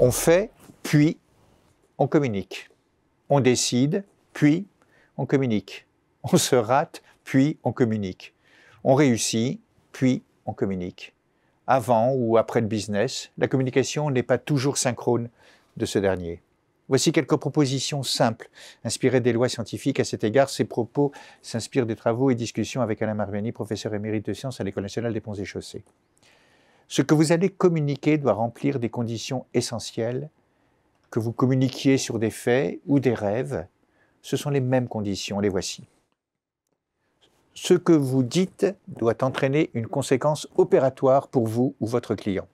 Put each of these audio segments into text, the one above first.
On fait, puis on communique. On décide, puis on communique. On se rate, puis on communique. On réussit, puis on communique. Avant ou après le business, la communication n'est pas toujours synchrone de ce dernier. Voici quelques propositions simples, inspirées des lois scientifiques. À cet égard, ces propos s'inspirent des travaux et discussions avec Alain Marviani, professeur émérite de sciences à l'École nationale des ponts et chaussées. Ce que vous allez communiquer doit remplir des conditions essentielles. Que vous communiquiez sur des faits ou des rêves, ce sont les mêmes conditions, les voici. Ce que vous dites doit entraîner une conséquence opératoire pour vous ou votre client.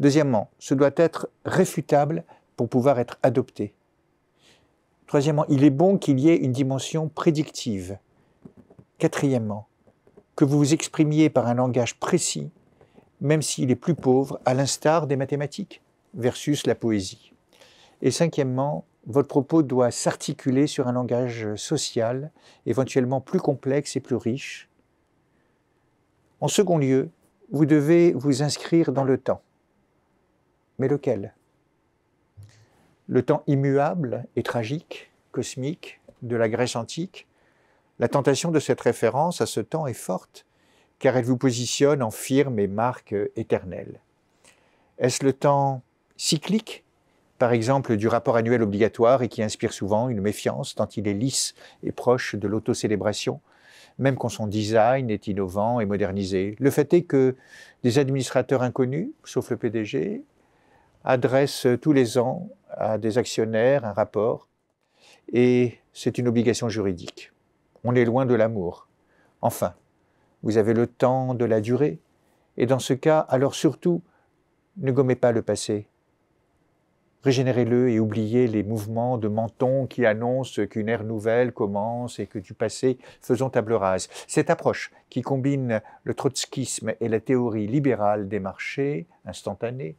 Deuxièmement, ce doit être réfutable pour pouvoir être adopté. Troisièmement, il est bon qu'il y ait une dimension prédictive. Quatrièmement, que vous vous exprimiez par un langage précis même s'il est plus pauvre, à l'instar des mathématiques versus la poésie. Et cinquièmement, votre propos doit s'articuler sur un langage social, éventuellement plus complexe et plus riche. En second lieu, vous devez vous inscrire dans le temps. Mais lequel Le temps immuable et tragique, cosmique, de la Grèce antique. La tentation de cette référence à ce temps est forte, car elle vous positionne en firme et marque éternelle. Est-ce le temps cyclique, par exemple du rapport annuel obligatoire et qui inspire souvent une méfiance tant il est lisse et proche de l'autocélébration même quand son design est innovant et modernisé. Le fait est que des administrateurs inconnus, sauf le PDG, adressent tous les ans à des actionnaires un rapport et c'est une obligation juridique. On est loin de l'amour. Enfin, vous avez le temps de la durée, et dans ce cas, alors surtout, ne gommez pas le passé. Régénérez-le et oubliez les mouvements de menton qui annoncent qu'une ère nouvelle commence et que du passé faisons table rase. Cette approche qui combine le trotskisme et la théorie libérale des marchés instantanés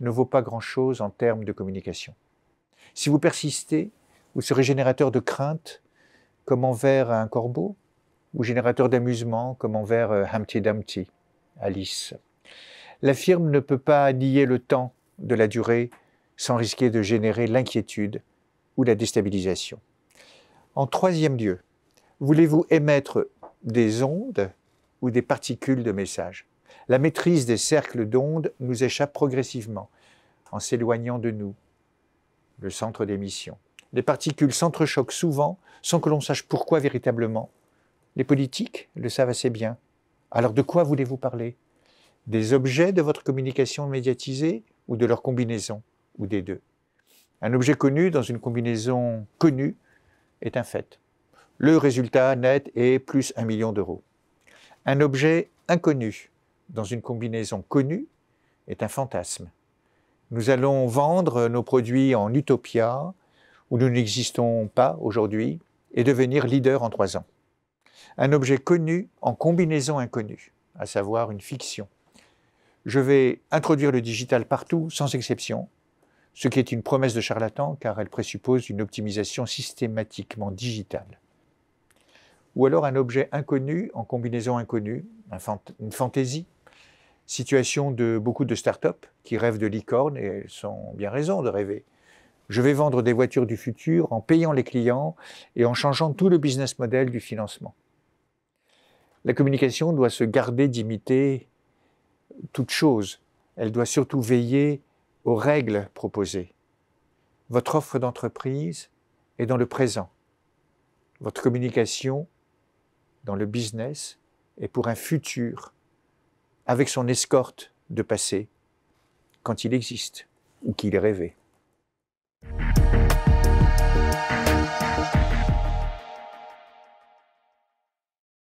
ne vaut pas grand-chose en termes de communication. Si vous persistez, vous serez générateur de crainte, comme envers un corbeau, ou générateur d'amusement comme envers euh, Humpty Dumpty, Alice. La firme ne peut pas nier le temps de la durée sans risquer de générer l'inquiétude ou la déstabilisation. En troisième lieu, voulez-vous émettre des ondes ou des particules de messages La maîtrise des cercles d'ondes nous échappe progressivement en s'éloignant de nous, le centre d'émission. Les particules s'entrechoquent souvent sans que l'on sache pourquoi véritablement les politiques le savent assez bien. Alors de quoi voulez-vous parler Des objets de votre communication médiatisée ou de leur combinaison ou des deux Un objet connu dans une combinaison connue est un fait. Le résultat net est plus un million d'euros. Un objet inconnu dans une combinaison connue est un fantasme. Nous allons vendre nos produits en Utopia, où nous n'existons pas aujourd'hui, et devenir leader en trois ans un objet connu en combinaison inconnue, à savoir une fiction. Je vais introduire le digital partout, sans exception, ce qui est une promesse de charlatan car elle présuppose une optimisation systématiquement digitale. Ou alors un objet inconnu en combinaison inconnue, une fantaisie, situation de beaucoup de start-up qui rêvent de licorne et elles ont bien raison de rêver. Je vais vendre des voitures du futur en payant les clients et en changeant tout le business model du financement. La communication doit se garder d'imiter toute chose. Elle doit surtout veiller aux règles proposées. Votre offre d'entreprise est dans le présent. Votre communication dans le business est pour un futur, avec son escorte de passé, quand il existe ou qu'il est rêvé.